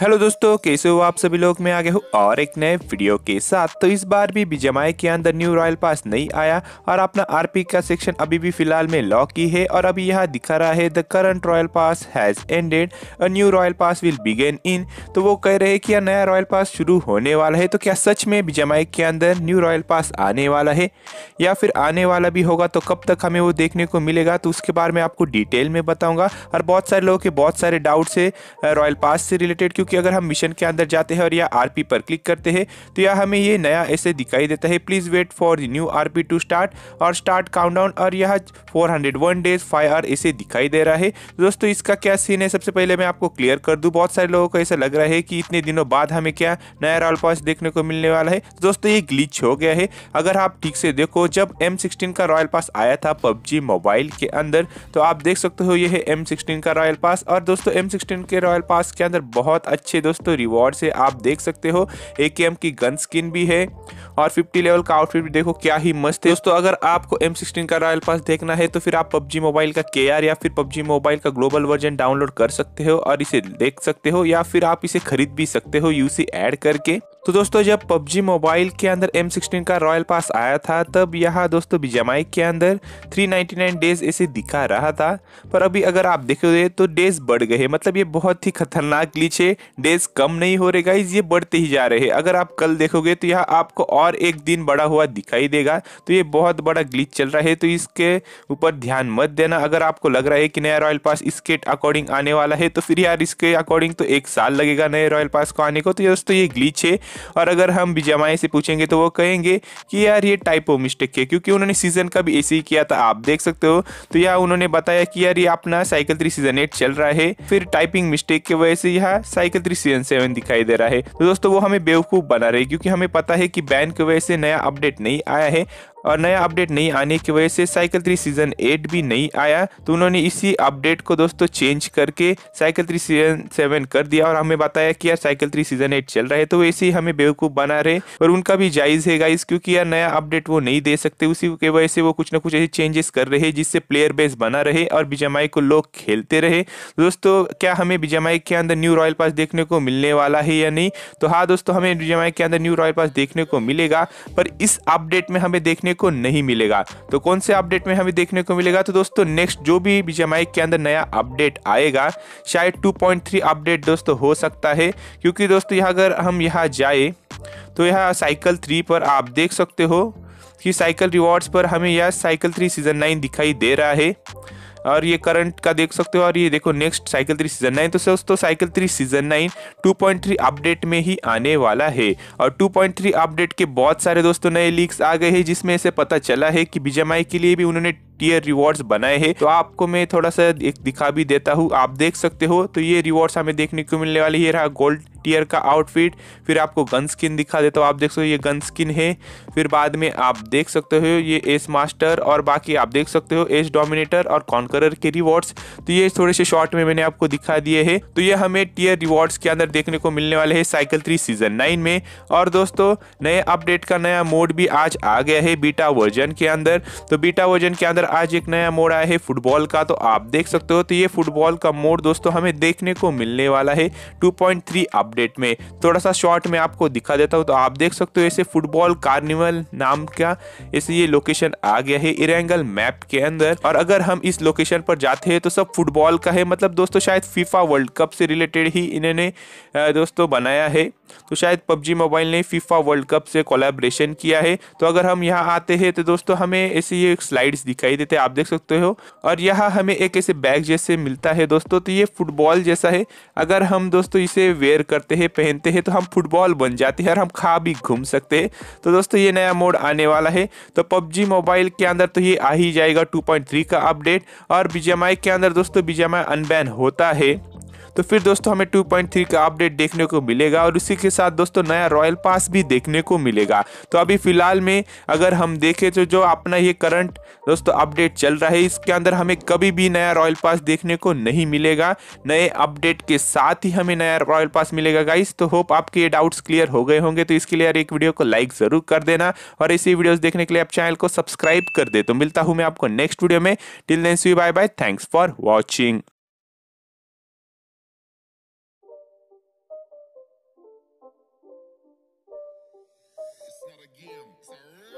Hello दोस्तों कैसे हो आप सभी लोग मैं आ गया हूँ और एक नए वीडियो के साथ तो इस बार भी बीजेमाई के अंदर न्यू रॉयल पास नहीं आया और अपना आरपी का सेक्शन अभी भी फिलहाल में लॉक ही है और अभी यहाँ दिखा रहा है the current royal pass has ended a new royal pass will begin in तो वो कह रहे हैं कि यह नया रॉयल पास शुरू होने वाला है तो क्या सच में बीजेमाई के अंदर न्यू रॉयल पास आने वाला है या फिर आने वाला भी होगा तो कब तक हमें वो देखने को मिलेगा तो उसके बारे में आपको डिटेल में बताऊँगा और बहुत सारे लोगों के बहुत सारे डाउट्स है रॉयल पास से रिलेटेड क्योंकि अगर हम मिशन के अंदर जाते हैं और या आर पर क्लिक करते हैं तो यह हमें ये नया ऐसे दिखाई देता है please wait for new R to start और स्टार्ट काउंटडाउन और यह 401 डेज फाइव आर ऐसे दिखाई दे रहा है दोस्तों इसका क्या सीन है सबसे पहले मैं आपको क्लियर कर दूँ बहुत सारे लोगों को ऐसा लग रहा है कि इतने दिनों बाद हमें क्या नया रॉयल पास देखने को मिलने वाला है दोस्तों ये ग्लिच हो गया है अगर आप ठीक से देखो जब एम का रॉयल पास आया था पबजी मोबाइल के अंदर तो आप देख सकते हो ये है एम का रॉयल पास और दोस्तों एम के रॉयल पास के अंदर बहुत अच्छे दोस्तों रिवॉर्ड से आप देख सकते हो ए की गन स्किन भी है और 50 लेवल का आउटफिट भी देखो क्या ही मस्त है दोस्तों अगर आपको M16 का रॉयल पास देखना है तो फिर आप PUBG मोबाइल का के या फिर PUBG मोबाइल का ग्लोबल वर्जन डाउनलोड कर सकते हो और इसे देख सकते हो या फिर आप इसे खरीद भी सकते हो यूसी ऐड करके तो दोस्तों जब PUBG मोबाइल के अंदर M16 का रॉयल पास आया था तब यहाँ दोस्तों बिजामाई के अंदर 399 डेज ऐसे दिखा रहा था पर अभी अगर आप देखोगे तो डेज बढ़ गए मतलब ये बहुत ही खतरनाक ग्लिच है डेज कम नहीं हो रहे गाइज ये बढ़ते ही जा रहे हैं अगर आप कल देखोगे तो यह आपको और एक दिन बड़ा हुआ दिखाई देगा तो ये बहुत बड़ा ग्लिच चल रहा है तो इसके ऊपर ध्यान मत देना अगर आपको लग रहा है कि नया रॉयल पास इसके अकॉर्डिंग आने वाला है तो फिर यार इसके अकॉर्डिंग तो एक साल लगेगा नए रॉयल पास को आने को तो दोस्तों ये ग्लिच है और अगर हम बिजामाई से पूछेंगे तो वो कहेंगे कि यार ये टाइपो मिस्टेक है क्योंकि उन्होंने सीज़न का भी ऐसे ही किया था आप देख सकते हो तो यहाँ उन्होंने बताया कि यार ये अपना साइकिल थ्री सीज़न एट चल रहा है फिर टाइपिंग मिस्टेक की वजह से यहाँ साइकिल थ्री सीज़न सेवन दिखाई दे रहा है तो दोस्तों वो हमें बेवकूफ़ बना रहे क्योंकि हमें पता है कि बैन की वजह से नया अपडेट नहीं आया है और नया अपडेट नहीं आने की वजह से साइकिल थ्री सीजन एट भी नहीं आया तो उन्होंने इसी अपडेट को दोस्तों चेंज करके साइकिल थ्री सीजन सेवन कर दिया और हमें बताया कि यार साइकिल थ्री सीजन एट चल रहा है तो वैसे ही हमें बेवकूफ़ बना रहे और उनका भी जायज़ है गाइज क्योंकि यार नया अपडेट वो नहीं दे सकते उसी के वजह से वो कुछ ना कुछ ऐसे चेंजेस कर रहे हैं जिससे प्लेयर बेस बना रहे और बिजामाई को लोग खेलते रहे तो दोस्तों क्या हमें बिजामाई के अंदर न्यू रॉयल पास देखने को मिलने वाला है या नहीं तो हाँ दोस्तों हमें बिजामाई के अंदर न्यू रॉयल पास देखने को मिलेगा पर इस अपडेट में हमें देखने को नहीं मिलेगा तो कौन से अपडेट में हमें देखने को मिलेगा तो दोस्तों नेक्स्ट जो भी बी के अंदर नया अपडेट आएगा शायद 2.3 अपडेट दोस्तों हो सकता है क्योंकि दोस्तों यहाँ अगर हम यहाँ जाए तो यह साइकिल थ्री पर आप देख सकते हो कि साइकिल रिवॉर्ड्स पर हमें यह साइकिल थ्री सीजन नाइन दिखाई दे रहा है और ये करंट का देख सकते हो और ये देखो next cycle three season nine तो दोस्तों cycle three season nine two point three update में ही आने वाला है और टू पॉइंट थ्री अपडेट के बहुत सारे दोस्तों नए लीक्स आ गए हैं जिसमें से पता चला है कि बीजेमआई के लिए भी उन्होंने टीयर रिवॉर्ड्स बनाए हैं तो आपको मैं थोड़ा सा एक दिखा भी देता हूँ आप देख सकते हो तो ये रिवॉर्ड्स हमें देखने को मिलने वाली है रहा गोल्ड टीयर का आउटफिट फिर आपको गन स्किन दिखा देता हूँ आप देख सकते हो ये गन स्किन है फिर बाद में आप देख सकते हो ये एस मास्टर और बाकी आप देख सकते हो एस डोमिनेटर और कॉन्करर के रिवॉर्ड्स तो ये थोड़े से शॉर्ट में मैंने आपको दिखा दिए है तो ये हमें टीयर रिवॉर्ड्स के अंदर देखने को मिलने वाले है साइकिल थ्री सीजन नाइन में और दोस्तों नए अपडेट का नया मोड भी आज आ गया है बीटा वर्जन के अंदर तो बीटा वर्जन के अंदर आज एक नया मोड आया है फुटबॉल का तो आप देख सकते हो तो ये फुटबॉल का मोड दोस्तों हमें देखने को मिलने वाला है 2.3 अपडेट में थोड़ा सा शॉर्ट में आपको दिखा देता हूँ तो आप देख सकते हो ऐसे फुटबॉल कार्निवल नाम का ऐसे ये लोकेशन आ गया है इरेंगल मैप के अंदर और अगर हम इस लोकेशन पर जाते हैं तो सब फुटबॉल का है मतलब दोस्तों शायद फीफा वर्ल्ड कप से रिलेटेड ही इन्होंने दोस्तों बनाया है तो शायद पबजी मोबाइल ने फीफा वर्ल्ड कप से कोलेब्रेशन किया है तो अगर हम यहाँ आते हैं तो दोस्तों हमें ऐसे ये स्लाइड्स दिखाई दिखाई देते हैं आप देख सकते हो और यह हमें एक ऐसे बैग जैसे मिलता है दोस्तों तो ये फुटबॉल जैसा है अगर हम दोस्तों इसे वेयर करते हैं पहनते हैं तो हम फुटबॉल बन जाते हैं और हम खा भी घूम सकते हैं तो दोस्तों ये नया मोड आने वाला है तो पबजी मोबाइल के अंदर तो ये आ ही जाएगा टू का अपडेट और बीजेमाई के अंदर दोस्तों बीजेमाई अनबैन होता है तो फिर दोस्तों हमें 2.3 का अपडेट देखने को मिलेगा और उसी के साथ दोस्तों नया रॉयल पास भी देखने को मिलेगा तो अभी फिलहाल में अगर हम देखें तो जो अपना ये करंट दोस्तों अपडेट चल रहा है इसके अंदर हमें कभी भी नया रॉयल पास देखने को नहीं मिलेगा नए अपडेट के साथ ही हमें नया रॉयल पास मिलेगा गाइस तो होप आपके ये डाउट्स क्लियर हो गए होंगे तो इसके लिए यार एक वीडियो को लाइक ज़रूर कर देना और इसी वीडियोस देखने के लिए आप चैनल को सब्सक्राइब कर दे तो मिलता हूँ मैं आपको नेक्स्ट वीडियो में till then see bye bye thanks for watching not a game. It's a